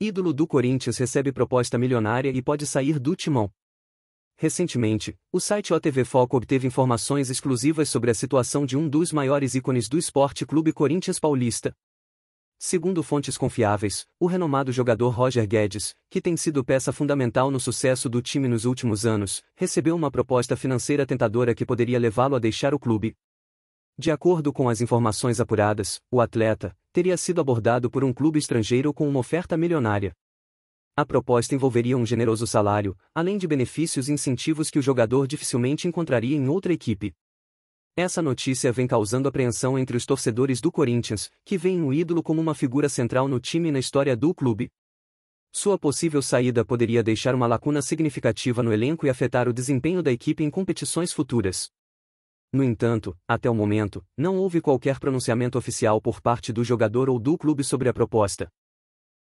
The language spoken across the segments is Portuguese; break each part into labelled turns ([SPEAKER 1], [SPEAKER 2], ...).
[SPEAKER 1] Ídolo do Corinthians recebe proposta milionária e pode sair do timão. Recentemente, o site OTV Foco obteve informações exclusivas sobre a situação de um dos maiores ícones do Esporte Clube Corinthians Paulista. Segundo fontes confiáveis, o renomado jogador Roger Guedes, que tem sido peça fundamental no sucesso do time nos últimos anos, recebeu uma proposta financeira tentadora que poderia levá-lo a deixar o clube. De acordo com as informações apuradas, o atleta, teria sido abordado por um clube estrangeiro com uma oferta milionária. A proposta envolveria um generoso salário, além de benefícios e incentivos que o jogador dificilmente encontraria em outra equipe. Essa notícia vem causando apreensão entre os torcedores do Corinthians, que veem o ídolo como uma figura central no time e na história do clube. Sua possível saída poderia deixar uma lacuna significativa no elenco e afetar o desempenho da equipe em competições futuras. No entanto, até o momento, não houve qualquer pronunciamento oficial por parte do jogador ou do clube sobre a proposta.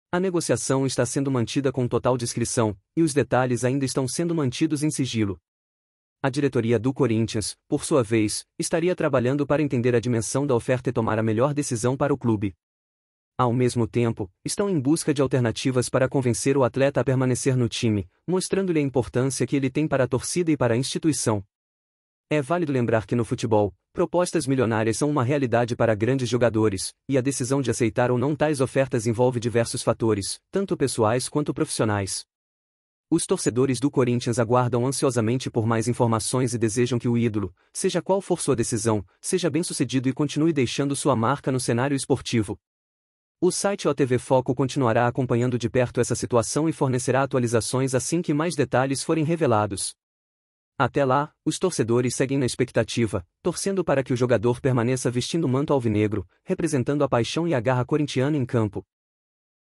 [SPEAKER 1] A negociação está sendo mantida com total discrição, e os detalhes ainda estão sendo mantidos em sigilo. A diretoria do Corinthians, por sua vez, estaria trabalhando para entender a dimensão da oferta e tomar a melhor decisão para o clube. Ao mesmo tempo, estão em busca de alternativas para convencer o atleta a permanecer no time, mostrando-lhe a importância que ele tem para a torcida e para a instituição. É válido lembrar que no futebol, propostas milionárias são uma realidade para grandes jogadores, e a decisão de aceitar ou não tais ofertas envolve diversos fatores, tanto pessoais quanto profissionais. Os torcedores do Corinthians aguardam ansiosamente por mais informações e desejam que o ídolo, seja qual for sua decisão, seja bem-sucedido e continue deixando sua marca no cenário esportivo. O site OTV Foco continuará acompanhando de perto essa situação e fornecerá atualizações assim que mais detalhes forem revelados. Até lá, os torcedores seguem na expectativa, torcendo para que o jogador permaneça vestindo o manto alvinegro, representando a paixão e a garra corintiana em campo,